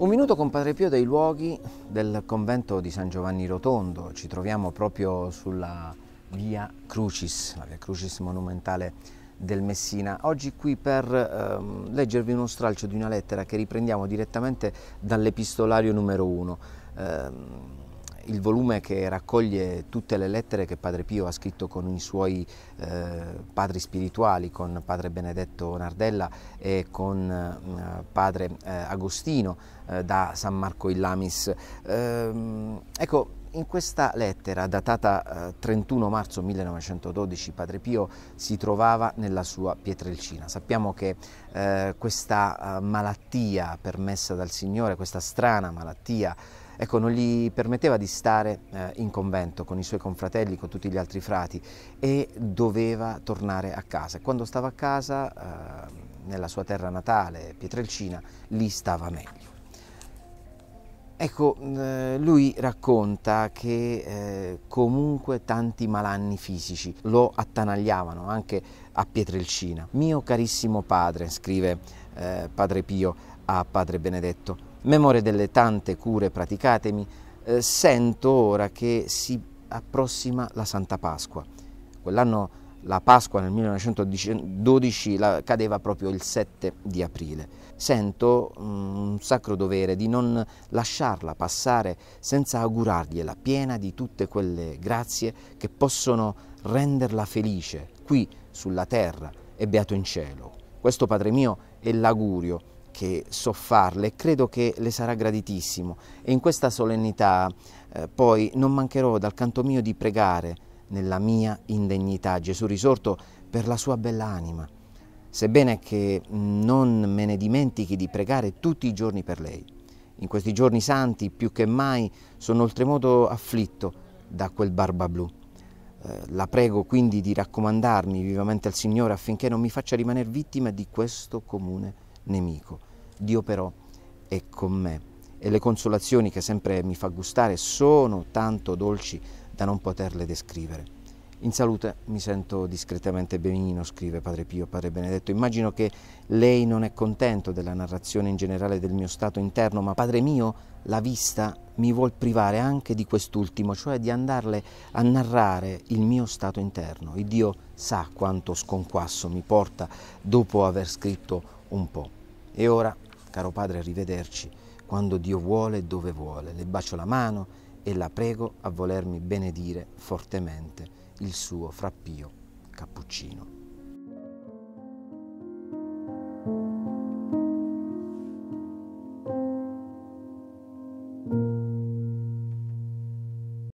Un minuto con Padre Pio dei luoghi del convento di San Giovanni Rotondo, ci troviamo proprio sulla via Crucis, la via Crucis monumentale del Messina. Oggi qui per ehm, leggervi uno stralcio di una lettera che riprendiamo direttamente dall'epistolario numero 1. Ehm, il volume che raccoglie tutte le lettere che Padre Pio ha scritto con i suoi eh, padri spirituali, con Padre Benedetto Nardella e con eh, Padre eh, Agostino eh, da San Marco Illamis. Ehm, ecco, in questa lettera, datata 31 eh, marzo 1912, Padre Pio si trovava nella sua Pietrelcina. Sappiamo che eh, questa eh, malattia permessa dal Signore, questa strana malattia, ecco, non gli permetteva di stare eh, in convento con i suoi confratelli, con tutti gli altri frati e doveva tornare a casa. Quando stava a casa, eh, nella sua terra natale, Pietrelcina, lì stava meglio. Ecco, lui racconta che eh, comunque tanti malanni fisici lo attanagliavano anche a Pietrelcina. Mio carissimo padre, scrive eh, Padre Pio a Padre Benedetto, memoria delle tante cure praticatemi, eh, sento ora che si approssima la Santa Pasqua. Quell'anno la Pasqua nel 1912 la, cadeva proprio il 7 di aprile. Sento mm, un sacro dovere di non lasciarla passare senza augurargliela piena di tutte quelle grazie che possono renderla felice qui sulla terra e beato in cielo. Questo Padre mio è l'augurio che so farle e credo che le sarà graditissimo e in questa solennità eh, poi non mancherò dal canto mio di pregare nella mia indegnità, Gesù risorto per la sua bella anima, sebbene che non me ne dimentichi di pregare tutti i giorni per lei. In questi giorni santi, più che mai, sono oltremodo afflitto da quel barba blu. Eh, la prego quindi di raccomandarmi vivamente al Signore affinché non mi faccia rimanere vittima di questo comune nemico. Dio però è con me e le consolazioni che sempre mi fa gustare sono tanto dolci da non poterle descrivere. In salute mi sento discretamente benino, scrive Padre Pio, Padre Benedetto. Immagino che lei non è contento della narrazione in generale del mio stato interno, ma Padre mio, la vista mi vuol privare anche di quest'ultimo, cioè di andarle a narrare il mio stato interno. Il Dio sa quanto sconquasso mi porta dopo aver scritto un po'. E ora, caro Padre, arrivederci, quando Dio vuole e dove vuole. Le bacio la mano e la prego a volermi benedire fortemente il suo frappio cappuccino.